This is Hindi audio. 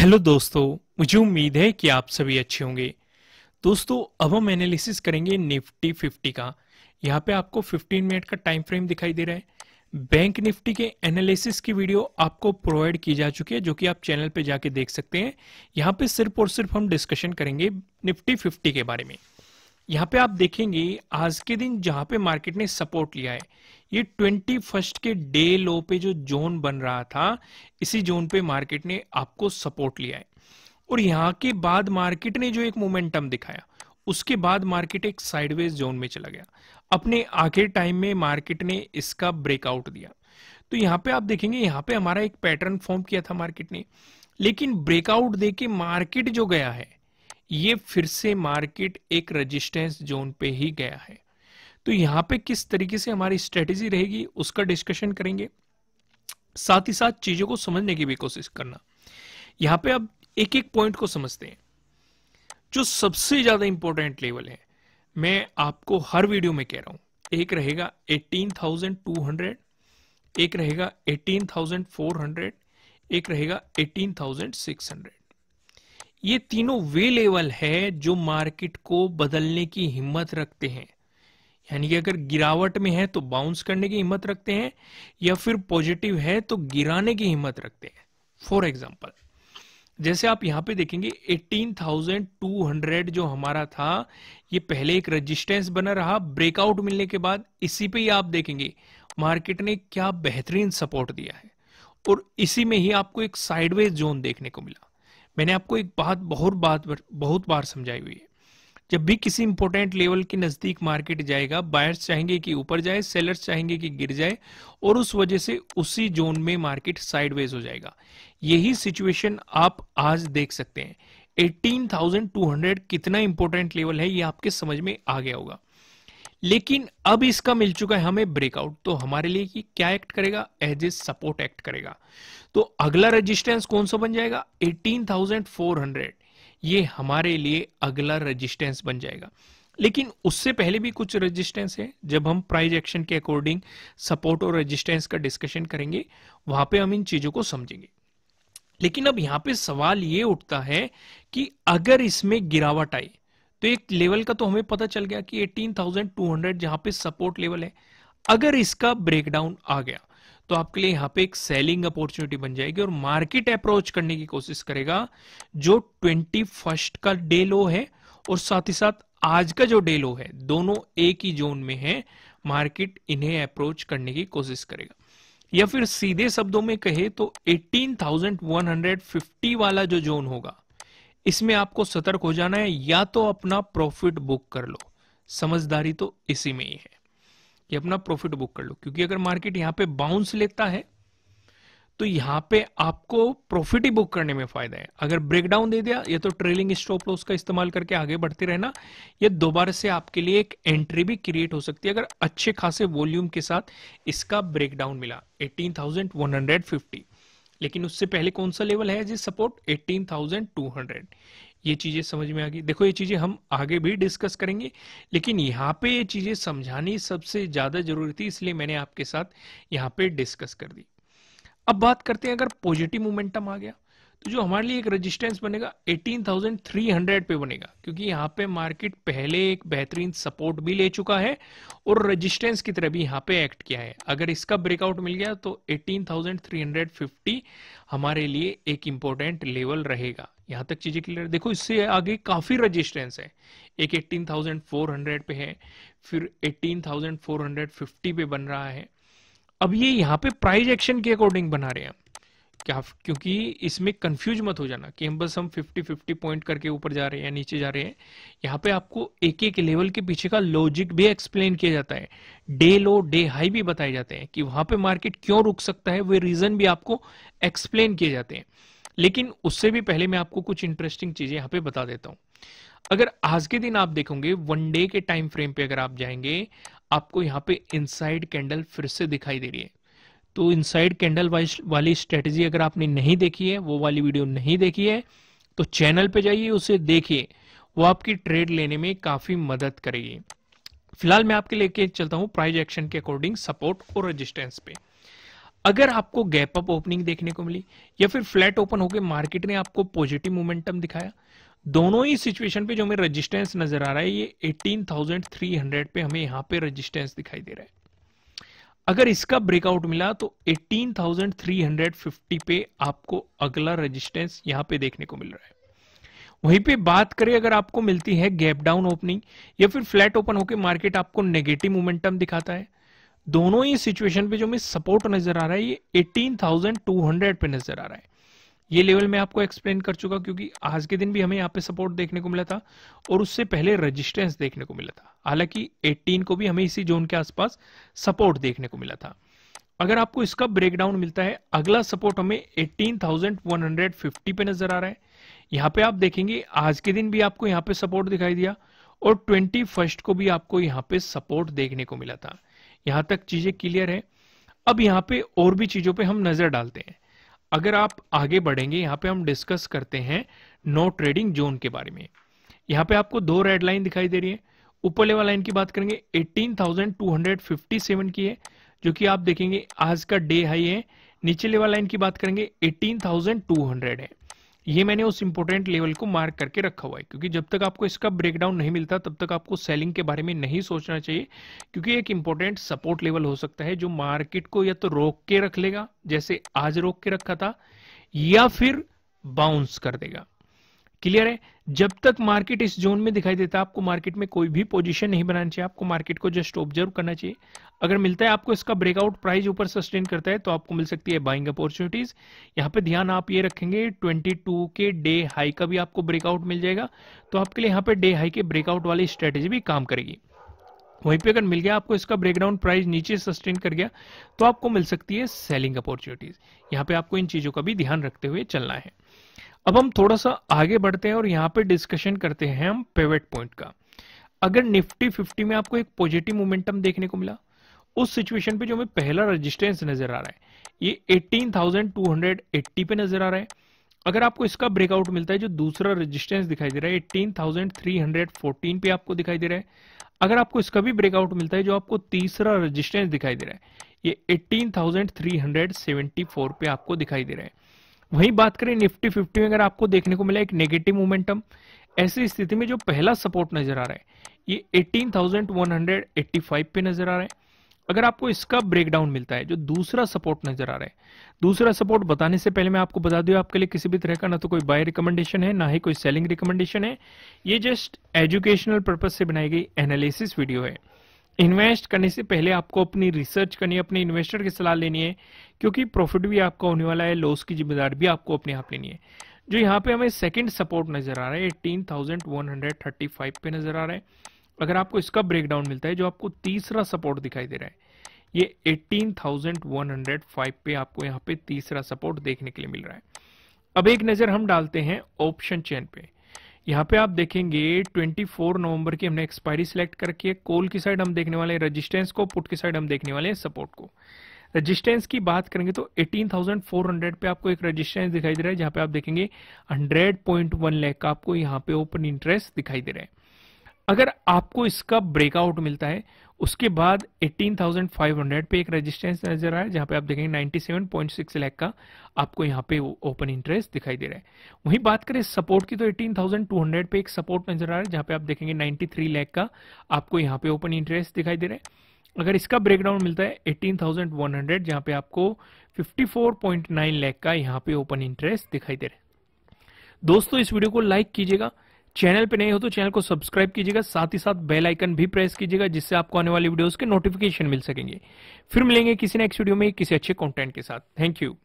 हेलो दोस्तों मुझे उम्मीद है कि आप सभी अच्छे होंगे दोस्तों अब हम एनालिसिस करेंगे निफ्टी 50 का यहाँ पे आपको 15 मिनट का टाइम फ्रेम दिखाई दे रहा है बैंक निफ्टी के एनालिसिस की वीडियो आपको प्रोवाइड की जा चुकी है जो कि आप चैनल पे जाके देख सकते हैं यहाँ पे सिर्फ और सिर्फ हम डिस्कशन करेंगे निफ्टी फिफ्टी के बारे में यहाँ पे आप देखेंगे आज के दिन जहाँ पे मार्केट ने सपोर्ट लिया है ये ट्वेंटी फर्स्ट के डे लो पे जो जोन बन रहा था इसी जोन पे मार्केट ने आपको सपोर्ट लिया है और यहाँ के बाद मार्केट ने जो एक मोमेंटम दिखाया उसके बाद मार्केट एक साइडवेज जोन में चला गया अपने आखिर टाइम में मार्केट ने इसका ब्रेकआउट दिया तो यहाँ पे आप देखेंगे यहाँ पे हमारा एक पैटर्न फॉर्म किया था मार्केट ने लेकिन ब्रेकआउट दे के मार्केट जो गया है ये फिर से मार्केट एक रजिस्टेंस जोन पे ही गया है तो यहाँ पे किस तरीके से हमारी स्ट्रेटेजी रहेगी उसका डिस्कशन करेंगे साथ ही साथ चीजों को समझने की भी कोशिश करना यहाँ पे अब एक एक पॉइंट को समझते हैं जो सबसे ज्यादा इंपॉर्टेंट लेवल है मैं आपको हर वीडियो में कह रहा हूं एक रहेगा 18,200 एक रहेगा 18,400 एक रहेगा 18,600 ये तीनों वे लेवल है जो मार्केट को बदलने की हिम्मत रखते हैं यानी कि अगर गिरावट में है तो बाउंस करने की हिम्मत रखते हैं या फिर पॉजिटिव है तो गिराने की हिम्मत रखते हैं फॉर एग्जाम्पल जैसे आप यहाँ पे देखेंगे 18,200 जो हमारा था ये पहले एक रजिस्टेंस बना रहा ब्रेकआउट मिलने के बाद इसी पे ही आप देखेंगे मार्केट ने क्या बेहतरीन सपोर्ट दिया है और इसी में ही आपको एक साइडवेज जोन देखने को मिला मैंने आपको एक बात बहुत बात बहुत बार समझाई हुई है जब भी किसी इंपोर्टेंट लेवल के नजदीक मार्केट जाएगा बायर्स चाहेंगे कि ऊपर जाए सेलर्स चाहेंगे कि गिर जाए और उस वजह से उसी जोन में मार्केट साइडवेज हो जाएगा यही सिचुएशन आप आज देख सकते हैं 18,200 कितना इंपोर्टेंट लेवल है ये आपके समझ में आ गया होगा लेकिन अब इसका मिल चुका है हमें ब्रेकआउट तो हमारे लिए कि क्या एक्ट करेगा एज ए सपोर्ट एक्ट करेगा तो अगला रेजिस्टेंस कौन सा बन जाएगा 18,400 ये हमारे लिए अगला रजिस्टेंस बन जाएगा लेकिन उससे पहले भी कुछ रेजिस्टेंस है जब हम प्राइज एक्शन के अकॉर्डिंग सपोर्ट और रेजिस्टेंस का डिस्कशन करेंगे वहां पे हम इन चीजों को समझेंगे लेकिन अब यहां पे सवाल ये उठता है कि अगर इसमें गिरावट आई तो एक लेवल का तो हमें पता चल गया कि 18,200 जहां पर सपोर्ट लेवल है अगर इसका ब्रेकडाउन आ गया तो आपके लिए यहाँ पे एक सेलिंग अपॉर्चुनिटी बन जाएगी और मार्केट अप्रोच करने की कोशिश करेगा जो ट्वेंटी फर्स्ट का डे लो है और साथ ही साथ आज का जो डे लो है दोनों एक ही जोन में है मार्केट इन्हें अप्रोच करने की कोशिश करेगा या फिर सीधे शब्दों में कहे तो 18,150 वाला जो जोन होगा इसमें आपको सतर्क हो जाना है या तो अपना प्रॉफिट बुक कर लो समझदारी तो इसी में ही है कि अपना प्रॉफिट बुक कर लो क्योंकि अगर मार्केट यहां पे बाउंस लेता है तो यहां पे आपको प्रॉफिट ही बुक करने में फायदा है अगर ब्रेकडाउन दे दिया या तो ट्रेलिंग स्टॉप लॉस का इस्तेमाल करके आगे बढ़ते रहना या दोबारा से आपके लिए एक एंट्री भी क्रिएट हो सकती है अगर अच्छे खासे वॉल्यूम के साथ इसका ब्रेकडाउन मिला 18,150 लेकिन उससे पहले कौन सा लेवल है जी सपोर्ट 18,200 ये चीजें समझ में आ गई देखो ये चीजें हम आगे भी डिस्कस करेंगे लेकिन यहाँ पे ये चीजें समझानी सबसे ज्यादा जरूरी थी इसलिए मैंने आपके साथ यहाँ पे डिस्कस कर दी अब बात करते हैं अगर पॉजिटिव मोमेंटम आ गया तो जो हमारे लिए एक रजिस्टेंस बनेगा 18,300 पे बनेगा क्योंकि यहाँ पे मार्केट पहले एक बेहतरीन सपोर्ट भी ले चुका है और रजिस्टेंस की तरह भी यहाँ पे एक्ट किया है अगर इसका ब्रेकआउट मिल गया तो 18,350 हमारे लिए एक इंपॉर्टेंट लेवल रहेगा यहाँ तक चीजें क्लियर देखो इससे आगे काफी रजिस्टेंस है एक 18,400 पे है फिर 18,450 पे बन रहा है अब ये यहाँ पे प्राइस एक्शन के अकॉर्डिंग बना रहे हैं क्या क्योंकि इसमें कंफ्यूज मत हो जाना कि हम बस हम 50 50 पॉइंट करके ऊपर जा रहे हैं या नीचे जा रहे हैं यहाँ पे आपको एक एक लेवल के पीछे का लॉजिक भी एक्सप्लेन किया जाता है डे लो डे हाई भी बताए जाते हैं कि वहां पे मार्केट क्यों रुक सकता है वे रीजन भी आपको एक्सप्लेन किए जाते हैं लेकिन उससे भी पहले मैं आपको कुछ इंटरेस्टिंग चीजें यहाँ पे बता देता हूँ अगर आज के दिन आप देखोगे वन डे के टाइम फ्रेम पे अगर आप जाएंगे आपको यहाँ पे इनसाइड कैंडल फिर से दिखाई दे रही है तो इनसाइड कैंडल वाली स्ट्रेटजी अगर आपने नहीं देखी है वो वाली वीडियो नहीं देखी है तो चैनल पे जाइए उसे देखिए वो आपकी ट्रेड लेने में काफी मदद करेगी फिलहाल मैं आपके लेके चलता हूं प्राइज एक्शन के अकॉर्डिंग सपोर्ट और रेजिस्टेंस पे अगर आपको गैप अप ओपनिंग देखने को मिली या फिर फ्लैट ओपन होकर मार्केट ने आपको पॉजिटिव मोमेंटम दिखाया दोनों ही सिचुएशन पे जो हमें रेजिस्टेंस नजर आ रहा है ये 18,300 पे हमें यहाँ पे रेजिस्टेंस दिखाई दे रहा है अगर इसका ब्रेकआउट मिला तो 18,350 पे आपको अगला रेजिस्टेंस यहां पे देखने को मिल रहा है वहीं पे बात करें अगर आपको मिलती है गैप डाउन ओपनिंग या फिर फ्लैट ओपन होकर मार्केट आपको नेगेटिव मोमेंटम दिखाता है दोनों ही सिचुएशन पे जो मैं सपोर्ट नजर आ रहा है ये 18,200 पे नजर आ रहा है ये लेवल मैं आपको एक्सप्लेन कर चुका क्योंकि आज के दिन भी हमें यहाँ पे सपोर्ट देखने को मिला था और उससे पहले रेजिस्टेंस देखने को मिला था हालांकि 18 को भी हमें इसी जोन के आसपास सपोर्ट देखने को मिला था अगर आपको इसका ब्रेकडाउन मिलता है अगला सपोर्ट हमें 18,150 पे नजर आ रहा है यहाँ पे आप देखेंगे आज के दिन भी आपको यहाँ पे सपोर्ट दिखाई दिया और ट्वेंटी को भी आपको यहाँ पे सपोर्ट देखने को मिला था यहां तक चीजें क्लियर है अब यहाँ पे और भी चीजों पे हम नजर डालते हैं अगर आप आगे बढ़ेंगे यहाँ पे हम डिस्कस करते हैं नो ट्रेडिंग जोन के बारे में यहाँ पे आपको दो रेड लाइन दिखाई दे रही है ऊपर लेवल लाइन की बात करेंगे 18,257 की है जो कि आप देखेंगे आज का डे हाई है नीचे लेवल लाइन की बात करेंगे 18,200 है ये मैंने उस इंपोर्टेंट लेवल को मार्क करके रखा हुआ है क्योंकि जब तक आपको इसका ब्रेकडाउन नहीं मिलता तब तक आपको सेलिंग के बारे में नहीं सोचना चाहिए क्योंकि एक इंपॉर्टेंट सपोर्ट लेवल हो सकता है जो मार्केट को या तो रोक के रख लेगा जैसे आज रोक के रखा था या फिर बाउंस कर देगा क्लियर है जब तक मार्केट इस जोन में दिखाई देता है आपको मार्केट में कोई भी पोजीशन नहीं बनानी चाहिए आपको मार्केट को जस्ट ऑब्जर्व करना चाहिए अगर मिलता है आपको इसका ब्रेकआउट प्राइस ऊपर सस्टेन करता है तो आपको मिल सकती है बाइंग अपॉर्चुनिटीज यहाँ पे ध्यान आप ये रखेंगे 22 के डे हाई का भी आपको ब्रेकआउट मिल जाएगा तो आपके लिए यहाँ पे डे हाई के ब्रेकआउट वाली स्ट्रेटेजी भी काम करेगी वहीं पे अगर मिल गया आपको इसका ब्रेकडाउन प्राइस नीचे सस्टेन कर गया तो आपको मिल सकती है सेलिंग अपॉर्चुनिटीज यहाँ पे आपको इन चीजों का भी ध्यान रखते हुए चलना है अब हम थोड़ा सा आगे बढ़ते हैं और यहाँ पे डिस्कशन करते हैं हम पेवेट पॉइंट का अगर निफ्टी फिफ्टी में आपको एक पॉजिटिव मोमेंटम देखने को मिला उस सिचुएशन पे जो हमें पहला रेजिस्टेंस नजर आ रहा है ये 18,280 पे नजर आ रहा है अगर आपको इसका ब्रेकआउट मिलता है जो दूसरा रेजिस्टेंस दिखाई दे रहा है एट्टीन पे आपको दिखाई दे रहा है अगर आपको इसका भी ब्रेकआउट मिलता है जो आपको तीसरा रजिस्टेंस दिखाई दे रहा है ये एट्टीन पे आपको दिखाई दे रहा है वहीं बात करें निफ्टी फिफ्टी में अगर आपको देखने को मिला एक नेगेटिव मोमेंटम ऐसी स्थिति में जो पहला सपोर्ट नजर आ रहा है ये 18,185 पे नजर आ रहा है अगर आपको इसका ब्रेकडाउन मिलता है जो दूसरा सपोर्ट नजर आ रहा है दूसरा सपोर्ट बताने से पहले मैं आपको बता दू आपके लिए किसी भी तरह का ना तो कोई बाय रिकमेंडेशन है ना ही कोई सेलिंग रिकमेंडेशन है ये जस्ट एजुकेशनल पर्पज से बनाई गई एनालिसिस वीडियो है इन्वेस्ट करने से पहले आपको अपनी रिसर्च करनी है अपने इन्वेस्टर की सलाह लेनी है क्योंकि प्रॉफिट भी आपका होने वाला है लॉस की जिम्मेदारी भी आपको अपने आप लेनी है जो यहाँ पे हमें सेकंड सपोर्ट नजर आ रहा है thousand one hundred thirty five पे नजर आ रहा है अगर आपको इसका ब्रेकडाउन मिलता है जो आपको तीसरा सपोर्ट दिखाई दे रहा है ये फाइव पे आपको यहाँ पे तीसरा सपोर्ट देखने के लिए मिल रहा है अब एक नजर हम डालते हैं ऑप्शन चेन पे यहाँ पे आप देखेंगे 24 नवंबर की हमने एक्सपायरी सिलेक्ट करके है कोल की साइड हम देखने वाले हैं रजिस्टेंस को पुट की साइड हम देखने वाले हैं सपोर्ट को रजिस्टेंस की बात करेंगे तो 18,400 पे आपको एक रजिस्टेंस दिखाई दे रहा है जहां पे आप देखेंगे 100.1 पॉइंट का आपको यहाँ पे ओपन इंटरेस्ट दिखाई दे रहा है अगर आपको इसका ब्रेकआउट मिलता है उसके बाद 18,500 पे एक रेजिस्टेंस नजर आया जहां पे आप देखेंगे 97.6 लाख का आपको यहां पे ओपन इंटरेस्ट दिखाई दे रहा है वहीं बात करें सपोर्ट की तो 18,200 पे एक सपोर्ट नजर आ रहा है जहां पे आप देखेंगे 93 लाख का आपको यहां पे ओपन इंटरेस्ट दिखाई दे रहा है अगर इसका ब्रेकडाउन मिलता है 18,100 जहां पे आपको 54.9 लाख का यहां पे ओपन इंटरेस्ट दिखाई दे रहा है दोस्तों इस वीडियो को लाइक कीजिएगा चैनल पे नहीं हो तो चैनल को सब्सक्राइब कीजिएगा साथ ही साथ बेल आइकन भी प्रेस कीजिएगा जिससे आपको आने वाली वीडियोस के नोटिफिकेशन मिल सकेंगे फिर मिलेंगे किसी नेक्स्ट वीडियो में किसी अच्छे कंटेंट के साथ थैंक यू